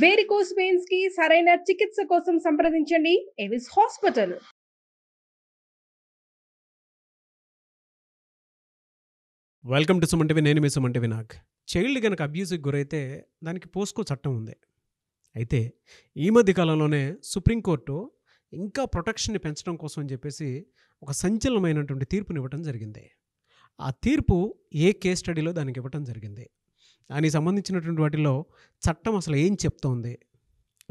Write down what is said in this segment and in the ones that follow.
varicose veins కి సరైన చికిత్స కోసం సంప్రదించండి Avis hospital welcome to SumanTV నేను మీ సుమంటివి నాగ్ చైల్డ్ కనుక అబ్యూస్కి గురైతే దానికి పోస్కో చట్టం ఉంది అయితే ఈ మధ్య కాలంలోనే సుప్రీంకోర్టు ఇంకా ప్రొటెక్షన్ని పెంచడం కోసం అని చెప్పేసి ఒక సంచలనమైనటువంటి తీర్పునివ్వడం జరిగింది ఆ తీర్పు ఏ కేస్ స్టడీలో దానికి ఇవ్వటం జరిగింది దానికి సంబంధించినటువంటి వాటిలో చట్టం అసలు ఏం చెప్తోంది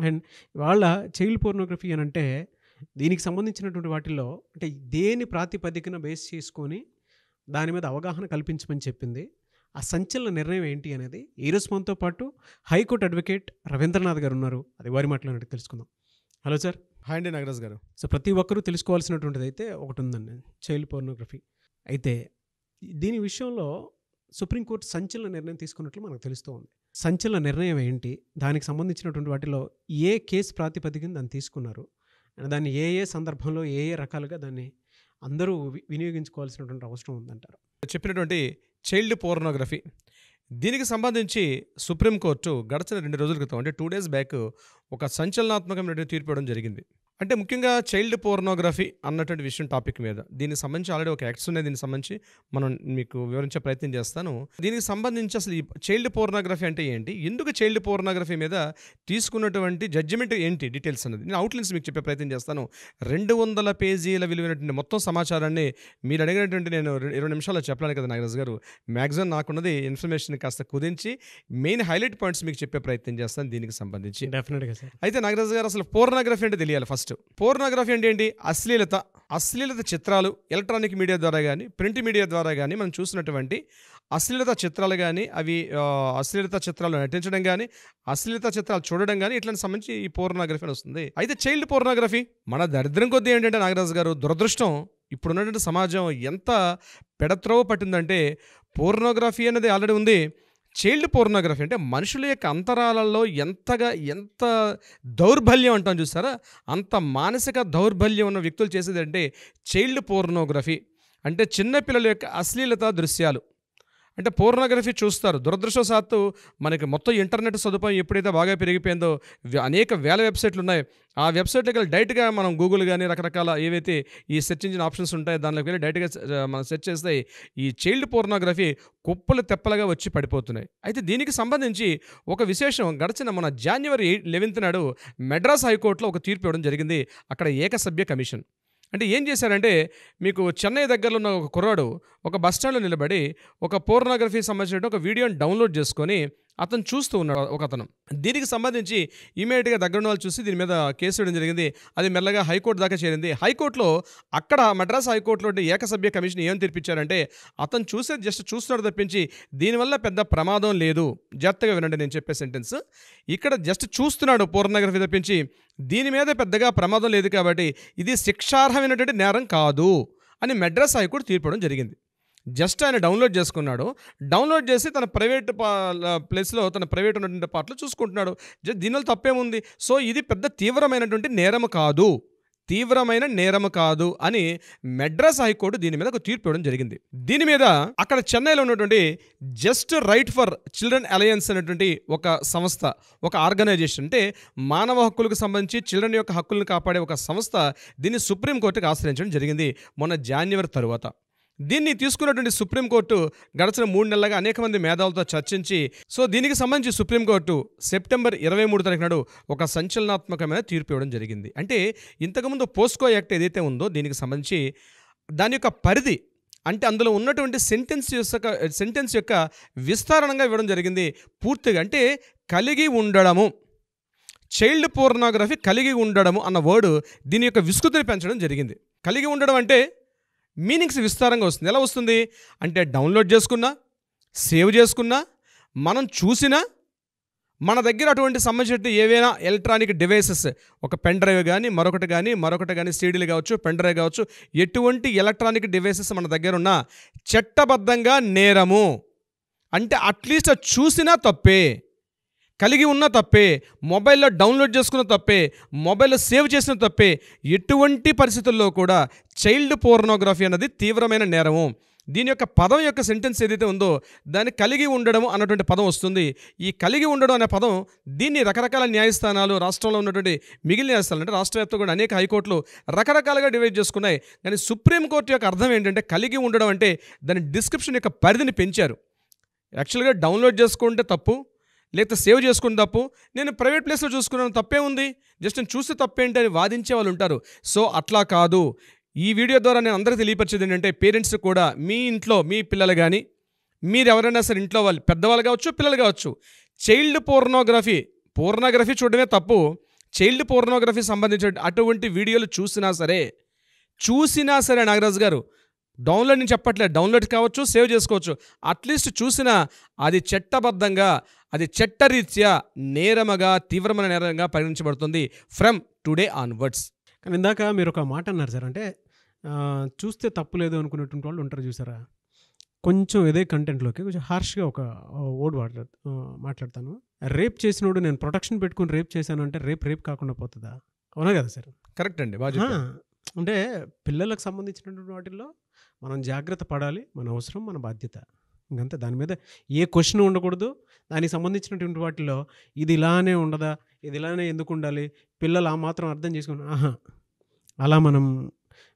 అండ్ వాళ్ళ చైల్డ్ పోర్నోగ్రఫీ అని అంటే దీనికి సంబంధించినటువంటి వాటిల్లో అంటే దేని ప్రాతిపదికన బేస్ చేసుకొని దాని మీద అవగాహన కల్పించమని చెప్పింది ఆ సంచలన నిర్ణయం ఏంటి అనేది ఈరోజు మనతో పాటు హైకోర్టు అడ్వకేట్ రవీంద్రనాథ్ గారు ఉన్నారు అది వారి మాట్లాడినట్టు తెలుసుకుందాం హలో సార్ హాయ్ అండి నాగరాజ్ గారు సో ప్రతి ఒక్కరూ తెలుసుకోవాల్సినటువంటిది అయితే ఒకటి ఉందండి చైల్డ్ పోర్నోగ్రఫీ అయితే దీని విషయంలో సుప్రీంకోర్టు సంచలన నిర్ణయం తీసుకున్నట్లు మనకు తెలుస్తూ ఉంది సంచలన నిర్ణయం ఏంటి దానికి సంబంధించినటువంటి వాటిలో ఏ కేసు ప్రాతిపదికన దాన్ని తీసుకున్నారు దాన్ని ఏ ఏ సందర్భంలో ఏ ఏ రకాలుగా దాన్ని అందరూ వినియోగించుకోవాల్సినటువంటి అవసరం ఉందంటారు చెప్పినటువంటి చైల్డ్ పోర్నోగ్రఫీ దీనికి సంబంధించి సుప్రీంకోర్టు గడచిన రెండు రోజుల క్రితం అంటే టూ డేస్ బ్యాక్ ఒక సంచలనాత్మకమైనటువంటి తీర్పు ఇవ్వడం జరిగింది అంటే ముఖ్యంగా చైల్డ్ పోర్నోగ్రఫీ అన్నటువంటి విషయం టాపిక్ మీద దీనికి సంబంధించి ఆల్రెడీ ఒక యాక్ట్స్ ఉన్నాయి దీనికి సంబంధించి మనం మీకు వివరించే ప్రయత్నం చేస్తాను దీనికి సంబంధించి అసలు ఈ చైల్డ్ పోర్నోగ్రఫీ అంటే ఏంటి ఎందుకు చైల్డ్ పోర్నోగ్రఫీ మీద తీసుకున్నటువంటి జడ్జిమెంట్ ఏంటి డీటెయిల్స్ అనేది నేను అవుట్లైన్స్ మీకు చెప్పే ప్రయత్నం చేస్తాను రెండు వందల పేజీల విలువైనటువంటి మొత్తం సమాచారాన్ని మీరు అడిగినటువంటి నేను ఇరవై నిమిషాల్లో చెప్పలేను కదా నాగరాజు గారు మ్యాక్సిమం నాకున్నది ఇన్ఫర్మేషన్ కాస్త కుదించి మెయిన్ హైలైట్ పాయింట్స్ మీకు చెప్పే ప్రయత్నం చేస్తాను దీనికి సంబంధించి డెఫినెట్గా అయితే నాగరాజు గారు అసలు పోర్నోగ్రఫీ అంటే తెలియాలి ఫస్ట్ ఫస్ట్ పోర్నోగ్రఫీ అంటే ఏంటి అశ్లీలత అశ్లీలత చిత్రాలు ఎలక్ట్రానిక్ మీడియా ద్వారా కానీ ప్రింట్ మీడియా ద్వారా కానీ మనం చూసినటువంటి అశ్లీలత చిత్రాలు కానీ అవి అశ్లీలత చిత్రాలు నటించడం కానీ అశ్లీలత చిత్రాలు చూడడం కానీ ఇట్లాంటి సంబంధించి ఈ పోర్నోగ్రఫీ అని వస్తుంది అయితే చైల్డ్ పోర్నోగ్రఫీ మన దరిద్రం కొద్దీ ఏంటంటే నాగరాజు గారు దురదృష్టం ఇప్పుడు ఉన్నటువంటి సమాజం ఎంత పెడత్రోవ పట్టిందంటే పోర్నోగ్రఫీ అనేది ఆల్రెడీ ఉంది చైల్డ్ పోర్నోగ్రఫీ అంటే మనుషుల యొక్క అంతరాలలో ఎంతగా ఎంత దౌర్బల్యం అంటాం చూస్తారా అంత మానసిక దౌర్బల్యం ఉన్న వ్యక్తులు చేసేది అంటే చైల్డ్ పోర్నోగ్రఫీ అంటే చిన్నపిల్లల యొక్క అశ్లీలత దృశ్యాలు అంటే పోర్నోగ్రఫీ చూస్తారు దురదృష్టవశాత్తు మనకి మొత్తం ఇంటర్నెట్ సదుపాయం ఎప్పుడైతే బాగా పెరిగిపోయిందో అనేక వేల వెబ్సైట్లు ఉన్నాయి ఆ వెబ్సైట్ వెళ్ళి డైరెక్ట్గా మనం గూగుల్ కానీ రకరకాల ఏవైతే ఈ సెర్చ్ ఇంజిన్ ఆప్షన్స్ ఉంటాయో దానిలోకి వెళ్ళి డైరెక్ట్గా మనం సెర్చ్ చేస్తే ఈ చైల్డ్ పోర్నోగ్రఫీ కుప్పలు తెప్పలుగా వచ్చి పడిపోతున్నాయి అయితే దీనికి సంబంధించి ఒక విశేషం గడిచిన మన జనవరి లెవెన్త్ నాడు మెడ్రాస్ హైకోర్టులో ఒక తీర్పు ఇవ్వడం జరిగింది అక్కడ ఏకసభ్య కమిషన్ అంటే ఏం చేశారంటే మీకు చెన్నై దగ్గరలో ఉన్న ఒక కుర్రాడు ఒక బస్ స్టాండ్లో నిలబడి ఒక పోర్నోగ్రఫీ సంబంధించిన ఒక వీడియోని డౌన్లోడ్ చేసుకొని అతను చూస్తూ ఉన్నాడు ఒక అతను దీనికి సంబంధించి ఇమీడియట్గా దగ్గర వాళ్ళు చూసి దీని మీద కేసు వేయడం జరిగింది అది మెల్లగా హైకోర్టు దాకా చేరింది హైకోర్టులో అక్కడ మడ్రాస్ హైకోర్టులో ఏకసభ్య కమిషన్ ఏం తీర్పించారంటే అతను చూసే జస్ట్ చూస్తున్నాడు తప్పించి దీనివల్ల పెద్ద ప్రమాదం లేదు జాగ్రత్తగా వినండి నేను చెప్పే సెంటెన్స్ ఇక్కడ జస్ట్ చూస్తున్నాడు పూర్ణగ్రఫీ తప్పించి దీని మీద పెద్దగా ప్రమాదం లేదు కాబట్టి ఇది శిక్షార్హమైనటువంటి నేరం కాదు అని మెడ్రాస్ హైకోర్టు తీర్పడం జరిగింది జస్ట్ ఆయన డౌన్లోడ్ చేసుకున్నాడు డౌన్లోడ్ చేసి తన ప్రైవేట్ ప్లేస్లో తన ప్రైవేట్ ఉన్నటువంటి పాటలు చూసుకుంటున్నాడు దీనిలో తప్పేముంది సో ఇది పెద్ద తీవ్రమైనటువంటి నేరం కాదు తీవ్రమైన నేరము కాదు అని మెడ్రాస్ హైకోర్టు దీని మీద ఒక తీర్పు ఇవ్వడం జరిగింది దీని మీద అక్కడ చెన్నైలో ఉన్నటువంటి Just Right for Children Alliance అనేటువంటి ఒక సంస్థ ఒక ఆర్గనైజేషన్ అంటే మానవ హక్కులకు సంబంధించి చిల్డ్రన్ యొక్క హక్కులను కాపాడే ఒక సంస్థ దీన్ని సుప్రీంకోర్టుకు ఆశ్రయించడం జరిగింది మొన్న జాన్యువరి తరువాత దీన్ని తీసుకున్నటువంటి సుప్రీంకోర్టు గడచిన మూడు నెలలుగా అనేక మంది మేధావులతో చర్చించి సో దీనికి సంబంధించి సుప్రీంకోర్టు సెప్టెంబర్ ఇరవై మూడు తారీఖు నాడు ఒక సంచలనాత్మకమైన తీర్పు ఇవ్వడం జరిగింది అంటే ఇంతకుముందు పోస్కో యాక్ట్ ఏదైతే ఉందో దీనికి సంబంధించి దాని యొక్క పరిధి అంటే అందులో ఉన్నటువంటి సెంటెన్స్ యొక్క సెంటెన్స్ యొక్క విస్తారణంగా ఇవ్వడం జరిగింది పూర్తిగా అంటే కలిగి ఉండడము చైల్డ్ పోర్నోగ్రఫీ కలిగి ఉండడము అన్న వర్డ్ దీని యొక్క విస్తృతిని పెంచడం జరిగింది కలిగి ఉండడం అంటే మీనింగ్స్ విస్తారంగా వస్తుంది ఎలా వస్తుంది అంటే డౌన్లోడ్ చేసుకున్నా సేవ్ చేసుకున్నా మనం చూసినా మన దగ్గర అటువంటి సంబంధించిన ఏవైనా ఎలక్ట్రానిక్ డివైసెస్ ఒక పెన్ డ్రైవ్ కానీ మరొకటి కానీ మరొకటి కానీ సీడీలు కావచ్చు పెన్ డ్రైవ్ కావచ్చు ఎటువంటి ఎలక్ట్రానిక్ డివైసెస్ మన దగ్గర ఉన్నా చట్టబద్ధంగా నేరము అంటే అట్లీస్ట్ చూసినా తప్పే కలిగి ఉన్న తప్పే మొబైల్లో డౌన్లోడ్ చేసుకున్న తప్పే మొబైల్లో సేవ్ చేసిన తప్పే ఎటువంటి పరిస్థితుల్లో కూడా చైల్డ్ పోర్నోగ్రఫీ అన్నది తీవ్రమైన నేరము దీని యొక్క పదం యొక్క సెంటెన్స్ ఏదైతే ఉందో దాన్ని కలిగి ఉండడం అన్నటువంటి పదం వస్తుంది ఈ కలిగి ఉండడం అనే పదం దీన్ని రకరకాల న్యాయస్థానాలు రాష్ట్రంలో ఉన్నటువంటి మిగిలిన న్యాయస్థానాలు అంటే రాష్ట్ర వ్యాప్తంగా కూడా అనేక హైకోర్టులు రకరకాలుగా డివైడ్ చేసుకున్నాయి కానీ సుప్రీంకోర్టు యొక్క అర్థం ఏంటంటే కలిగి ఉండడం అంటే దాని డిస్క్రిప్షన్ యొక్క పరిధిని పెంచారు యాక్చువల్గా డౌన్లోడ్ చేసుకుంటే తప్పు లేకపోతే సేవ్ చేసుకుని తప్పు నేను ప్రైవేట్ ప్లేస్లో చూసుకున్నాను తప్పే ఉంది జస్ట్ నేను చూస్తే తప్పేంటి అని వాదించే వాళ్ళు ఉంటారు సో అట్లా కాదు ఈ వీడియో ద్వారా నేను అందరికీ తెలియపరిచేది ఏంటంటే పేరెంట్స్ కూడా మీ ఇంట్లో మీ పిల్లలు కానీ మీరు ఎవరైనా సరే ఇంట్లో వాళ్ళు పెద్దవాళ్ళు కావచ్చు పిల్లలు కావచ్చు చైల్డ్ పోర్నోగ్రఫీ పోర్నోగ్రఫీ చూడడమే తప్పు చైల్డ్ పోర్నోగ్రఫీ సంబంధించిన అటువంటి వీడియోలు చూసినా సరే చూసినా సరే నాగరాజు గారు డౌన్లోడ్ నేను చెప్పట్లేదు డౌన్లోడ్ కావచ్చు సేవ్ చేసుకోవచ్చు అట్లీస్ట్ చూసినా అది చట్టబద్ధంగా అది చట్టరీత్యా నేరమగా తీవ్రమైన నేరంగా పరిగణించబడుతుంది ఫ్రమ్ టుడే ఆన్వర్డ్స్ కానీ ఇందాక మీరు ఒక మాట అన్నారు సార్ అంటే చూస్తే తప్పులేదు అనుకునేటువంటి వాళ్ళు ఉంటారు చూసారా కొంచెం ఇదే కంటెంట్లోకి కొంచెం హార్ష్గా ఒక ఓడ్ మాట్లాడతాను రేప్ చేసినోడు నేను ప్రొటెక్షన్ పెట్టుకుని రేప్ చేశాను అంటే రేప్ రేప్ కాకుండా పోతుందా అవునా కదా సార్ కరెక్ట్ అండి బాగా అంటే పిల్లలకు సంబంధించినటువంటి వాటిల్లో మనం జాగ్రత్త పడాలి మన అవసరం మన బాధ్యత ఇంకంతే దాని మీద ఏ క్వశ్చన్ ఉండకూడదు దానికి సంబంధించినటువంటి వాటిలో ఇది ఇలానే ఉండదా ఇది ఇలానే ఎందుకు ఉండాలి పిల్లలు ఆ మాత్రం అర్థం చేసుకుని ఆహా అలా మనం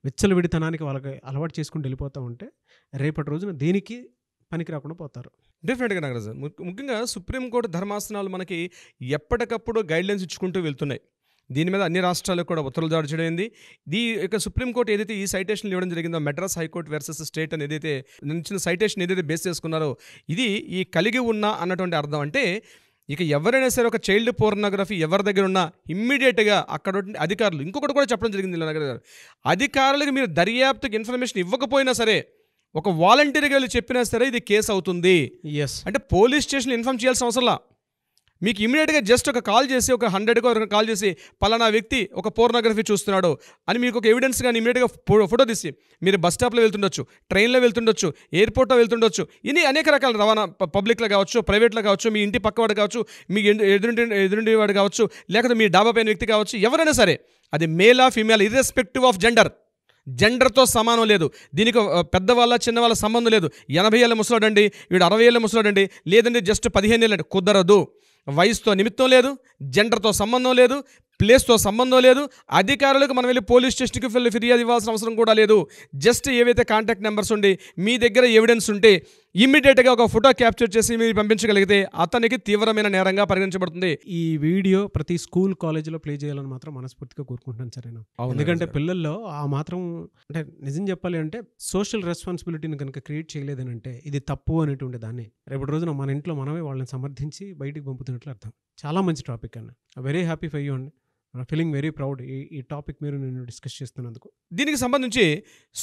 వెచ్చలు విడితనానికి వాళ్ళకి అలవాటు చేసుకుని వెళ్ళిపోతూ ఉంటే రేపటి రోజున దేనికి పనికి రాకుండా పోతారు డెఫినెట్గా నాగరాజు ముఖ్యంగా సుప్రీంకోర్టు ధర్మాసనాలు మనకి ఎప్పటికప్పుడు గైడ్లైన్స్ ఇచ్చుకుంటూ వెళ్తున్నాయి దీని మీద అన్ని రాష్ట్రాలకు కూడా ఉత్తర్వులు జారీ చేయడమైంది ఈ యొక్క సుప్రీంకోర్టు ఏదైతే ఈ సైటేషన్లు ఇవ్వడం జరిగిందో మెడ్రాస్ హైకోర్టు వర్సెస్ స్టేట్ అని ఏదైతే నిలిచిన సైటేషన్ ఏదైతే బేస్ చేసుకున్నారో ఇది ఈ కలిగి ఉన్న అన్నటువంటి అర్థం అంటే ఇక ఎవరైనా సరే ఒక చైల్డ్ పోర్నోగ్రఫీ ఎవరి దగ్గర ఉన్నా ఇమ్మీడియట్గా అక్కడ అధికారులు ఇంకొకటి కూడా చెప్పడం జరిగింది నగర్ గారు అధికారులకు మీరు దర్యాప్తుకు ఇన్ఫర్మేషన్ ఇవ్వకపోయినా సరే ఒక వాలంటీర్గా వెళ్ళి చెప్పినా సరే ఇది కేసు అవుతుంది ఎస్ అంటే పోలీస్ స్టేషన్ ఇన్ఫామ్ చేయాల్సిన అవసరంలా మీకు ఇమీడియట్గా జస్ట్ ఒక కాల్ చేసి ఒక హండ్రెడ్గా ఒక కాల్ చేసి పలానా వ్యక్తి ఒక పోర్నోగ్రఫీ చూస్తున్నాడు అని మీకు ఒక ఎవిడెన్స్ కానీ ఇమీడియట్గా ఫోటో తీసి మీరు బస్ స్టాప్లో వెళ్తుండొచ్చు ట్రైన్లో వెళ్తుండొచ్చు ఎయిర్పోర్ట్లో వెళ్తుండొచ్చు ఇన్ని అనేక రకాల రవాణా పబ్లిక్లో కావచ్చు ప్రైవేట్లో కావచ్చు మీ ఇంటి పక్కవాడు కావచ్చు మీ ఎదురుండి ఎదురుండి వాడు కావచ్చు లేకపోతే మీ డాబా పైన వ్యక్తి కావచ్చు ఎవరైనా సరే అది మేలా ఫీమేల్ ఇర్రెస్పెక్టివ్ ఆఫ్ జెండర్ జెండర్తో సమానం లేదు దీనికి పెద్దవాళ్ళ చిన్నవాళ్ళ సంబంధం లేదు ఎనభై ఏళ్ళ ముసలాడండి వీడు అరవై ఏళ్ళ ముసలాడండి లేదండి జస్ట్ పదిహేను ఏళ్ళండి కుదరదు వయసుతో నిమిత్తం లేదు జెండర్తో సంబంధం లేదు ప్లేస్తో సంబంధం లేదు అధికారులకు మనం వెళ్ళి పోలీస్ స్టేషన్కి వెళ్ళి ఫిర్యాదు ఇవ్వాల్సిన అవసరం కూడా లేదు జస్ట్ ఏవైతే కాంటాక్ట్ నెంబర్స్ ఉండి మీ దగ్గర ఎవిడెన్స్ ఉంటే ఇమ్మీడియట్గా ఒక ఫోటో క్యాప్చర్ చేసి మీరు పంపించగలిగితే అతనికి తీవ్రమైన నేరంగా పరిగణించబడుతుంది ఈ వీడియో ప్రతి స్కూల్ కాలేజీలో ప్లే చేయాలని మాత్రం మనస్ఫూర్తిగా కోరుకుంటున్నాను సార్ నేను ఎందుకంటే పిల్లల్లో ఆ మాత్రం అంటే నిజం చెప్పాలి అంటే సోషల్ రెస్పాన్సిబిలిటీని కనుక క్రియేట్ చేయలేదని అంటే ఇది తప్పు అనేటువంటి దాన్ని రేపటి రోజున మన ఇంట్లో మనమే వాళ్ళని సమర్థించి బయటికి పంపుతున్నట్లు అర్థం చాలా మంచి టాపిక్ అన్న వెరీ హ్యాపీ ఫర్ యూ అండి ఫీలింగ్ వెరీ ప్రౌడ్ ఈ ఈ టాపిక్ మీరు నేను డిస్కస్ చేస్తున్నందుకు దీనికి సంబంధించి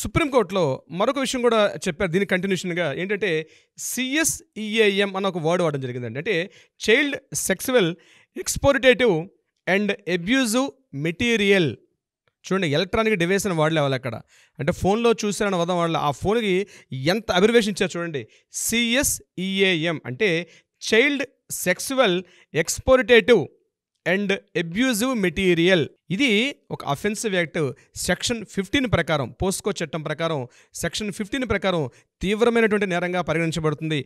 సుప్రీంకోర్టులో మరొక విషయం కూడా చెప్పారు దీనికి కంటిన్యూషన్గా ఏంటంటే సిఎస్ఈఏఎం అన్న ఒక వర్డ్ వాడడం జరిగిందండి అంటే child sexual exploitative and abusive material చూడండి ఎలక్ట్రానిక్ డివైస్ అని వాడలే వాళ్ళు అక్కడ అంటే ఫోన్లో చూసారని వద్దాం వాళ్ళు ఆ ఫోన్కి ఎంత అభిర్వేషించారు చూడండి సిఎస్ఈఏఎం అంటే child sexual exploitative and abusive material ఇది ఒక అఫెన్సివ్ యాక్ట్ సెక్షన్ ఫిఫ్టీన్ ప్రకారం పోస్కో చట్టం ప్రకారం సెక్షన్ ఫిఫ్టీన్ ప్రకారం తీవ్రమైనటువంటి నేరంగా పరిగణించబడుతుంది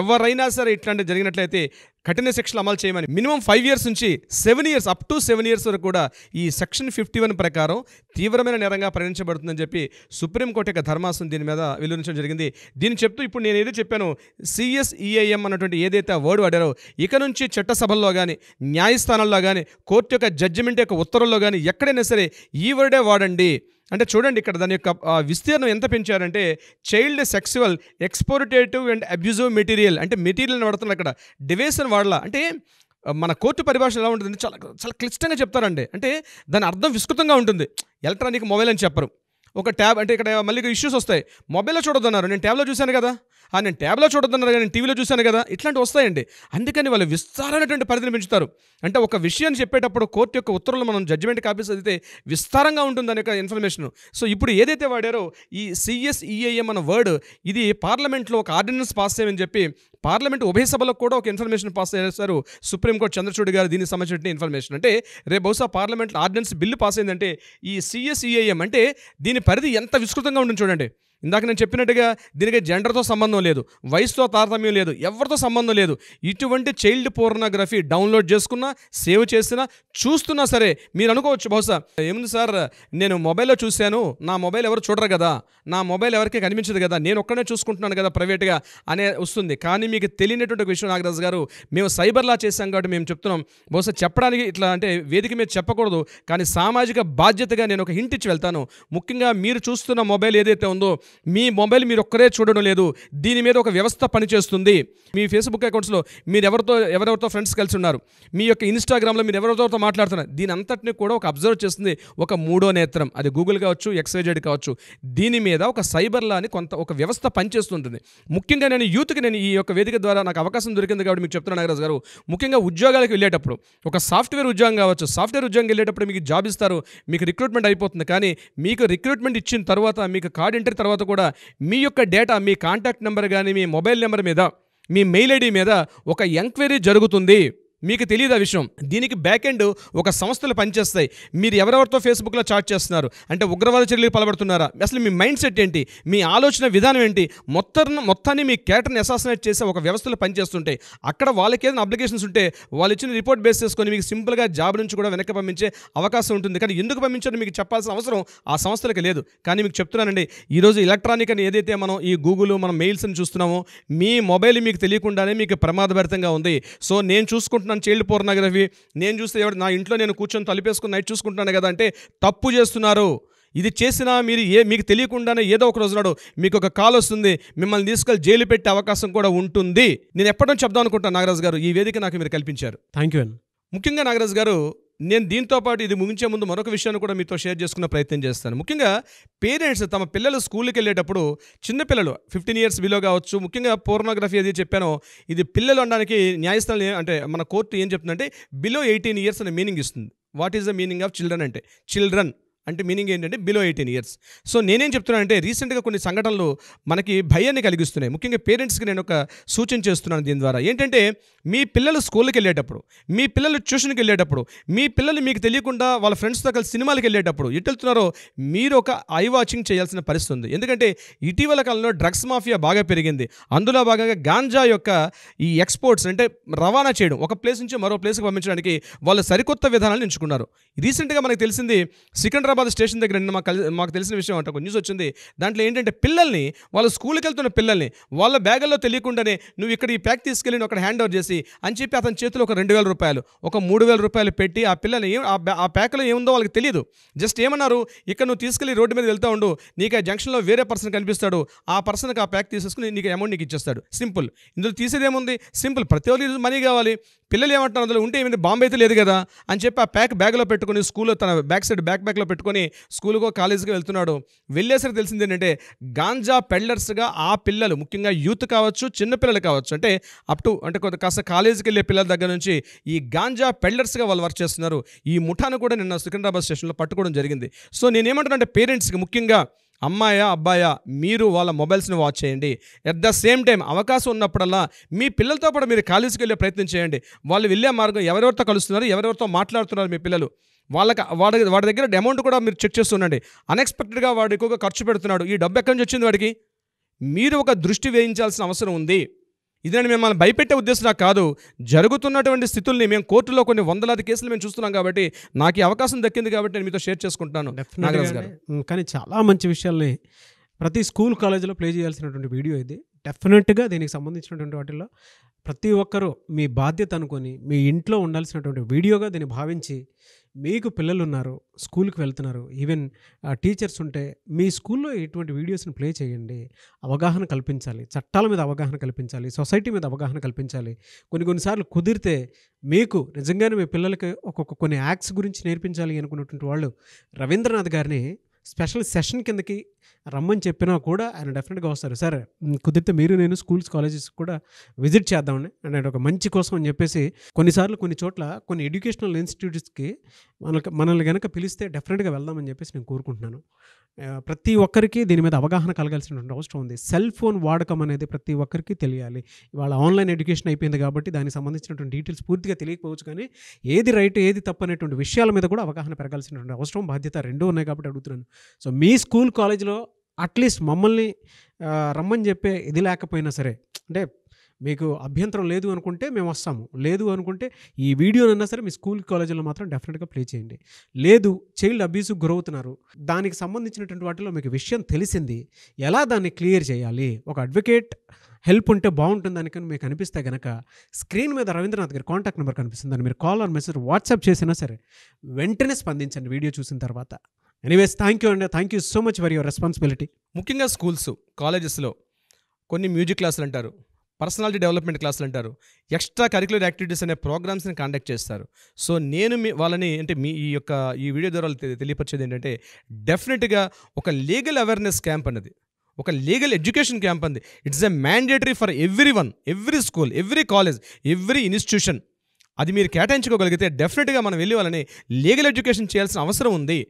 ఎవరైనా సరే ఇట్లాంటివి జరిగినట్లయితే కఠిన శిక్షలు అమలు చేయమని మినిమం ఫైవ్ ఇయర్స్ నుంచి seven years up to seven years వరకు కూడా ఈ సెక్షన్ ఫిఫ్టీ వన్ ప్రకారం తీవ్రమైన నేరంగా పరిగణించబడుతుందని చెప్పి సుప్రీంకోర్టు యొక్క ధర్మాసనం దీని మీద వెలువరించడం జరిగింది దీన్ని చెప్తూ ఇప్పుడు నేను ఏదో చెప్పాను సిఎస్ఈఐఎం e అన్నటువంటి ఏదైతే వర్డ్ వాడారో ఇక నుంచి చట్టసభల్లో కానీ న్యాయస్థానంలో కానీ కోర్టు యొక్క జడ్జిమెంట్ యొక్క ఉత్తర్వుల్లో కానీ ఎక్కడైనా సరే ఈ వర్డే వాడండి అంటే చూడండి ఇక్కడ దాని యొక్క విస్తీర్ణం ఎంత పెంచారంటే child sexual exploitative and abusive material అంటే మెటీరియల్ వాడుతున్నారు అక్కడ డివేషన్ వాడలా అంటే మన కోర్టు పరిభాష ఎలా ఉంటుందంటే చాలా చాలా క్లిష్టంగా చెప్తారండి అంటే దాని అర్థం విస్తృతంగా ఉంటుంది ఎలక్ట్రానిక్ మొబైల్ అని చెప్పరు ఒక ట్యాబ్ అంటే ఇక్కడ మళ్ళీ ఇష్యూస్ వస్తాయి మొబైల్లో చూడొద్దన్నారు నేను ట్యాబ్లో చూశాను కదా ఆ నేను ట్యాబ్లో చూడొద్దన్నారు కానీ టీవీలో చూశాను కదా ఇట్లాంటివి వస్తాయండి అందుకని వాళ్ళు విస్తారమైనటువంటి పరిధిని పెంచుతారు అంటే ఒక విషయాన్ని చెప్పేటప్పుడు కోర్టు యొక్క ఉత్తర్వులు మనం జడ్జిమెంట్ కాపీస్ చదివితే విస్తారంగా ఉంటుంది అనే ఇన్ఫర్మేషన్ సో ఇప్పుడు ఏదైతే వాడారో ఈ సిఎస్ఈఏఎం e అన్న వర్డ్ ఇది పార్లమెంట్లో ఒక ఆర్డినెన్స్ పాస్ చేయమని చెప్పి పార్లమెంట్ ఉభయ సభలకు కూడా ఒక ఇన్ఫర్మేషన్ పాస్ చేస్తారు సుప్రీంకోర్టు చంద్రచూడ్ గారు దీనికి సంబంధించిన ఇన్ఫర్మేషన్ అంటే రేపు బహుశా పార్లమెంట్లో ఆర్డినెన్స్ బిల్లు పాస్ అయిందంటే ఈ సిఎస్ఈఏఎం e అంటే దీని పరిధి ఎంత విస్తృతంగా ఉంటుంది చూడండి ఇందాక నేను చెప్పినట్టుగా దీనికి జెండర్తో సంబంధం లేదు వయసుతో తారతమ్యం లేదు ఎవరితో సంబంధం లేదు ఇటువంటి చైల్డ్ పోర్నోగ్రఫీ డౌన్లోడ్ చేసుకున్నా సేవ్ చేసినా చూస్తున్నా సరే మీరు అనుకోవచ్చు బహుశా ఏముంది సార్ నేను మొబైల్లో చూశాను నా మొబైల్ ఎవరు చూడరు కదా నా మొబైల్ ఎవరికి కనిపించదు కదా నేను ఒక్కడే చూసుకుంటున్నాను కదా ప్రైవేట్గా అనే వస్తుంది కానీ మీకు తెలియనటువంటి విషయం నాగరాజు గారు మేము సైబర్లా చేశాం కాబట్టి మేము చెప్తున్నాం బహుశా చెప్పడానికి ఇట్లా అంటే వేదిక మీద చెప్పకూడదు కానీ సామాజిక బాధ్యతగా నేను ఒక హింట్ ఇచ్చి వెళ్తాను ముఖ్యంగా మీరు చూస్తున్న మొబైల్ ఏదైతే ఉందో మీ మొబైల్ మీరు ఒక్కరే చూడడం లేదు దీని మీద ఒక వ్యవస్థ పనిచేస్తుంది మీ ఫేస్బుక్ అకౌంట్స్లో మీరు ఎవరితో ఎవరెవరితో ఫ్రెండ్స్ కలిసి ఉన్నారు మీ యొక్క ఇన్స్టాగ్రామ్లో మీరు ఎవరెవరితో మాట్లాడుతున్నారు దీని అంతటిని కూడా ఒక అబ్జర్వ్ చేస్తుంది ఒక మూడో నేత్రం అది గూగుల్ కావచ్చు ఎక్సైజెడ్ కావచ్చు దీని మీద ఒక సైబర్ అని కొంత ఒక వ్యవస్థ పనిచేస్తుంటుంది ముఖ్యంగా నేను యూత్కి నేను ఈ యొక్క వేదిక ద్వారా నాకు అవకాశం దొరికింది కాబట్టి మీకు చెప్తున్నాను నాగరాజు గారు ముఖ్యంగా ఉద్యోగాలకు వెళ్ళేటప్పుడు ఒక సాఫ్ట్వేర్ ఉద్యోగం కావచ్చు సాఫ్ట్వేర్ ఉద్యోగం వెళ్ళేటప్పుడు మీకు జాబ్ ఇస్తారు మీకు రిక్రూట్మెంట్ అయిపోతుంది కానీ మీకు రిక్రూట్మెంట్ ఇచ్చిన తర్వాత మీకు కార్డ్ ఎంటర్ తర్వాత తర్వాత కూడా మీ యొక్క డేటా మీ కాంటాక్ట్ నెంబర్ కానీ మీ మొబైల్ నెంబర్ మీద మీ మెయిల్ ఐడి మీద ఒక ఎంక్వైరీ జరుగుతుంది మీకు తెలియదు ఆ విషయం దీనికి బ్యాక్ ఎండ్ ఒక సంస్థలు పనిచేస్తాయి మీరు ఎవరెవరితో ఫేస్బుక్లో చాట్ చేస్తున్నారు అంటే ఉగ్రవాద చర్యలు పలబడుతున్నారా అసలు మీ మైండ్ సెట్ ఏంటి మీ ఆలోచన విధానం ఏంటి మొత్తం మొత్తాన్ని మీ క్యాటర్ని అసాసినేట్ చేసే ఒక వ్యవస్థలు పనిచేస్తుంటాయి అక్కడ వాళ్ళకి ఏదైనా అప్లికేషన్స్ ఉంటే వాళ్ళు ఇచ్చిన రిపోర్ట్ బేస్ చేసుకొని మీకు సింపుల్గా జాబ్ నుంచి కూడా వెనక్కి పంపించే అవకాశం ఉంటుంది కానీ ఎందుకు పంపించారో మీకు చెప్పాల్సిన అవసరం ఆ సంస్థలకు లేదు కానీ మీకు చెప్తున్నానండి ఈరోజు ఎలక్ట్రానిక్ అని ఏదైతే మనం ఈ గూగుల్ మనం మెయిల్స్ అని చూస్తున్నామో మీ మొబైల్ మీకు తెలియకుండానే మీకు ప్రమాదభరితంగా ఉంది సో నేను చూసుకుంటున్నాను చూస్తున్నాను చైల్డ్ పోర్నోగ్రఫీ నేను చూస్తే ఎవరు నా ఇంట్లో నేను కూర్చొని తలిపేసుకుని నైట్ చూసుకుంటున్నాను కదా అంటే తప్పు చేస్తున్నారు ఇది చేసినా మీరు ఏ మీకు తెలియకుండానే ఏదో ఒక నాడు మీకు ఒక కాల్ వస్తుంది మిమ్మల్ని తీసుకెళ్ళి జైలు పెట్టే అవకాశం కూడా ఉంటుంది నేను ఎప్పటి నుంచి చెప్దాం అనుకుంటాను నాగరాజు గారు ఈ వేదిక నాకు మీరు కల్పించారు థ్యాంక్ యూ ముఖ్యంగా నాగరాజు గారు నేను దీంతో పాటు ఇది ముగించే ముందు మరొక విషయాన్ని కూడా మీతో షేర్ చేసుకునే ప్రయత్నం చేస్తాను ముఖ్యంగా పేరెంట్స్ తమ పిల్లలు స్కూల్కి వెళ్ళేటప్పుడు చిన్నపిల్లలు ఫిఫ్టీన్ ఇయర్స్ బిలో కావచ్చు ముఖ్యంగా పోర్నోగ్రఫీ అది చెప్పానో ఇది పిల్లలు అనడానికి న్యాయస్థానం అంటే మన కోర్టు ఏం చెప్తుందంటే బిలో ఎయిటీన్ ఇయర్స్ అనే మీనింగ్ ఇస్తుంది what is the meaning of children అంటే చిల్డ్రన్ అంటే మీనింగ్ ఏంటంటే బిలో ఎయిటీన్ ఇయర్స్ సో నేనేం చెప్తున్నానంటే రీసెంట్గా కొన్ని సంఘటనలు మనకి భయాన్ని కలిగిస్తున్నాయి ముఖ్యంగా పేరెంట్స్కి నేను ఒక సూచన చేస్తున్నాను దీని ద్వారా ఏంటంటే మీ పిల్లలు స్కూల్కి వెళ్ళేటప్పుడు మీ పిల్లలు ట్యూషన్కి వెళ్ళేటప్పుడు మీ పిల్లలు మీకు తెలియకుండా వాళ్ళ ఫ్రెండ్స్తో కలిసి సినిమాలకు వెళ్ళేటప్పుడు ఎటు వెళ్తున్నారో మీరు ఒక ఐ వాచింగ్ చేయాల్సిన పరిస్థితి ఉంది ఎందుకంటే ఇటీవల కాలంలో డ్రగ్స్ మాఫియా బాగా పెరిగింది అందులో భాగంగా గాంజా యొక్క ఈ ఎక్స్పోర్ట్స్ అంటే రవాణా చేయడం ఒక ప్లేస్ నుంచి మరో ప్లేస్కి పంపించడానికి వాళ్ళు సరికొత్త విధానాలు ఎంచుకున్నారు రీసెంట్గా మనకు తెలిసింది సికింద్రా సికింద్రాబాద్ స్టేషన్ దగ్గర నిన్న మాకు మాకు తెలిసిన విషయం అంటే ఒక న్యూస్ వచ్చింది దాంట్లో ఏంటంటే పిల్లల్ని వాళ్ళ స్కూల్కి వెళ్తున్న పిల్లల్ని వాళ్ళ బ్యాగుల్లో తెలియకుండానే నువ్వు ఇక్కడ ఈ ప్యాక్ తీసుకెళ్ళి అక్కడ హ్యాండ్ ఓవర్ చేసి అని చెప్పి అతని చేతిలో ఒక రెండు వేల రూపాయలు ఒక మూడు వేల రూపాయలు పెట్టి ఆ ఏం ఆ ప్యాక్లో ఏముందో వాళ్ళకి తెలియదు జస్ట్ ఏమన్నారు ఇక్కడ నువ్వు తీసుకెళ్ళి రోడ్డు మీద వెళ్తూ ఉండు నీకు ఆ జంక్షన్లో వేరే పర్సన్ కనిపిస్తాడు ఆ పర్సన్కి ఆ ప్యాక్ తీసుకుని నీకు అమౌంట్ నీకు ఇచ్చేస్తాడు సింపుల్ ఇందులో తీసేది ఏముంది సింపుల్ ప్రతి ఒక్కరికి మనీ కావాలి పిల్లలు ఏమంటారు అందులో ఉంటే ఏమైంది బాంబే అయితే లేదు కదా అని చెప్పి ఆ ప్యాక్ బ్యాగ్లో పెట్టుకుని స్కూల్లో తన బ్యాక్ సైడ్ బ్యాక్ బ్యాగ్లో పెట్టుకుని పెట్టుకొని స్కూల్కో కాలేజీకి వెళ్తున్నాడు వెళ్ళేసరికి తెలిసింది ఏంటంటే గాంజా పెళ్లర్స్గా ఆ పిల్లలు ముఖ్యంగా యూత్ కావచ్చు చిన్నపిల్లలు కావచ్చు అంటే అప్ టు అంటే కొంత కాస్త కాలేజీకి వెళ్ళే పిల్లల దగ్గర నుంచి ఈ గాంజా పెళ్లర్స్గా వాళ్ళు వర్క్ చేస్తున్నారు ఈ ముఠాను కూడా నిన్న సికింద్రాబాద్ స్టేషన్లో పట్టుకోవడం జరిగింది సో నేనేమంటున్నా అంటే పేరెంట్స్కి ముఖ్యంగా అమ్మాయా అబ్బాయా మీరు వాళ్ళ మొబైల్స్ని వాచ్ చేయండి అట్ ద సేమ్ టైం అవకాశం ఉన్నప్పుడల్లా మీ పిల్లలతో పాటు మీరు కాలేజీకి వెళ్ళే ప్రయత్నం చేయండి వాళ్ళు వెళ్ళే మార్గం ఎవరెవరితో కలుస్తున్నారు ఎవరెవరితో మాట్లాడుతున్నారు మీ పిల్లలు వాళ్ళకి వాడి వాడి దగ్గర అమౌంట్ కూడా మీరు చెక్ చేస్తుండండి అన్ఎక్స్పెక్టెడ్గా వాడు ఎక్కువగా ఖర్చు పెడుతున్నాడు ఈ డబ్బు ఎక్కడి నుంచి వచ్చింది వాడికి మీరు ఒక దృష్టి వేయించాల్సిన అవసరం ఉంది ఇది నేను మిమ్మల్ని భయపెట్టే ఉద్దేశం నాకు కాదు జరుగుతున్నటువంటి స్థితుల్ని మేము కోర్టులో కొన్ని వందలాది కేసులు మేము చూస్తున్నాం కాబట్టి నాకు ఈ అవకాశం దక్కింది కాబట్టి నేను మీతో షేర్ చేసుకుంటాను నాగరాజ్ గారు కానీ చాలా మంచి విషయాల్ని ప్రతి స్కూల్ కాలేజీలో ప్లే చేయాల్సినటువంటి వీడియో ఇది డెఫినెట్గా దీనికి సంబంధించినటువంటి వాటిల్లో ప్రతి ఒక్కరూ మీ బాధ్యత అనుకొని మీ ఇంట్లో ఉండాల్సినటువంటి వీడియోగా దీన్ని భావించి మీకు పిల్లలు ఉన్నారు స్కూల్కి వెళ్తున్నారు ఈవెన్ టీచర్స్ ఉంటే మీ స్కూల్లో ఎటువంటి వీడియోస్ని ప్లే చేయండి అవగాహన కల్పించాలి చట్టాల మీద అవగాహన కల్పించాలి సొసైటీ మీద అవగాహన కల్పించాలి కొన్ని కొన్నిసార్లు కుదిరితే మీకు నిజంగానే మీ పిల్లలకి ఒక్కొక్క కొన్ని యాక్ట్స్ గురించి నేర్పించాలి అనుకున్నటువంటి వాళ్ళు రవీంద్రనాథ్ గారిని స్పెషల్ సెషన్ కిందకి రమ్మని చెప్పినా కూడా ఆయన డెఫినెట్గా వస్తారు సార్ కుదిరితే మీరు నేను స్కూల్స్ కాలేజెస్ కూడా విజిట్ చేద్దామని అండ్ ఆయన ఒక మంచి కోసం అని చెప్పేసి కొన్నిసార్లు కొన్ని చోట్ల కొన్ని ఎడ్యుకేషనల్ ఇన్స్టిట్యూట్స్కి మనల్ని మనల్ని కనుక పిలిస్తే డెఫినెట్గా వెళ్దామని చెప్పేసి నేను కోరుకుంటున్నాను ప్రతి ఒక్కరికి దీని మీద అవగాహన కలగాల్సినటువంటి అవసరం ఉంది సెల్ ఫోన్ వాడకం అనేది ప్రతి ఒక్కరికి తెలియాలి ఇవాళ ఆన్లైన్ ఎడ్యుకేషన్ అయిపోయింది కాబట్టి దానికి సంబంధించినటువంటి డీటెయిల్స్ పూర్తిగా తెలియకపోవచ్చు కానీ ఏది రైట్ ఏది తప్పు అనేటువంటి విషయాల మీద కూడా అవగాహన పెరగాల్సినటువంటి అవసరం బాధ్యత రెండూ ఉన్నాయి కాబట్టి అడుగుతున్నాను సో మీ స్కూల్ కాలేజ్లో అట్లీస్ట్ మమ్మల్ని రమ్మని చెప్పే ఇది లేకపోయినా సరే అంటే మీకు అభ్యంతరం లేదు అనుకుంటే మేము వస్తాము లేదు అనుకుంటే ఈ వీడియోనన్నా సరే మీ స్కూల్ కాలేజీలో మాత్రం డెఫినెట్గా ప్లే చేయండి లేదు చైల్డ్ అబ్యూస్కి గురవుతున్నారు దానికి సంబంధించినటువంటి వాటిలో మీకు విషయం తెలిసింది ఎలా దాన్ని క్లియర్ చేయాలి ఒక అడ్వకేట్ హెల్ప్ ఉంటే బాగుంటుందని కానీ మీకు అనిపిస్తే కనుక స్క్రీన్ మీద రవీంద్రనాథ్ గారి కాంటాక్ట్ నెంబర్ కనిపిస్తుంది మీరు కాల్ ఆర్ మెసేజ్ వాట్సాప్ చేసినా సరే వెంటనే స్పందించండి వీడియో చూసిన తర్వాత ఎనీవేస్ థ్యాంక్ యూ అండి thank you so much for your responsibility ముఖ్యంగా స్కూల్స్ కాలేజెస్లో కొన్ని మ్యూజిక్ క్లాసులు అంటారు పర్సనాలిటీ డెవలప్మెంట్ క్లాసులు అంటారు ఎక్స్ట్రా కరికులర్ యాక్టివిటీస్ అనే ప్రోగ్రామ్స్ని కండక్ట్ చేస్తారు సో నేను మీ వాళ్ళని అంటే మీ ఈ యొక్క ఈ వీడియో ద్వారా తెలియపరిచేది ఏంటంటే డెఫినెట్గా ఒక లీగల్ అవేర్నెస్ క్యాంప్ అన్నది ఒక లీగల్ ఎడ్యుకేషన్ క్యాంప్ అంది it's a mandatory for every one every school every college every institution అది మీరు కేటాయించుకోగలిగితే డెఫినెట్గా మనం వెళ్ళి వాళ్ళని లీగల్ ఎడ్యుకేషన్ చేయాల్సిన అవసరం ఉంది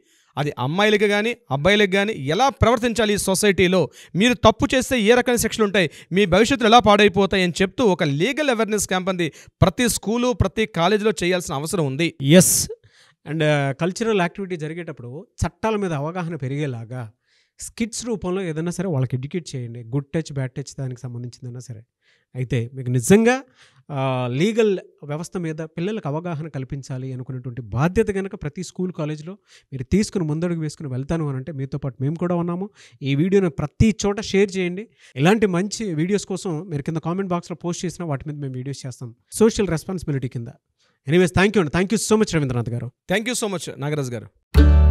అది అమ్మాయిలకు కానీ అబ్బాయిలకు కానీ ఎలా ప్రవర్తించాలి ఈ సొసైటీలో మీరు తప్పు చేస్తే ఏ రకమైన శిక్షలు ఉంటాయి మీ భవిష్యత్తులో ఎలా పాడైపోతాయి అని చెప్తూ ఒక లీగల్ అవేర్నెస్ క్యాంప్ అంది ప్రతి స్కూలు ప్రతి కాలేజీలో చేయాల్సిన అవసరం ఉంది ఎస్ అండ్ కల్చరల్ యాక్టివిటీ జరిగేటప్పుడు చట్టాల మీద అవగాహన పెరిగేలాగా స్కిట్స్ రూపంలో ఏదైనా సరే వాళ్ళకి ఎడ్యుకేట్ చేయండి గుడ్ టచ్ బ్యాడ్ టచ్ దానికి సంబంధించిందైనా సరే అయితే మీకు నిజంగా లీగల్ వ్యవస్థ మీద పిల్లలకు అవగాహన కల్పించాలి అనుకునేటువంటి బాధ్యత కనుక ప్రతి స్కూల్ కాలేజ్లో మీరు తీసుకుని ముందడుగు వేసుకుని వెళ్తాను అని అంటే మీతో పాటు మేము కూడా ఉన్నాము ఈ వీడియోను ప్రతి చోట షేర్ చేయండి ఇలాంటి మంచి వీడియోస్ కోసం మీరు కింద కామెంట్ బాక్స్లో పోస్ట్ చేసినా వాటి మీద మేము వీడియోస్ చేస్తాం సోషల్ రెస్పాన్సిబిలిటీ కింద ఎనీవేస్ థ్యాంక్ యూ అండి thank you so much Ravindranath garu thank you so much Nagaraj గారు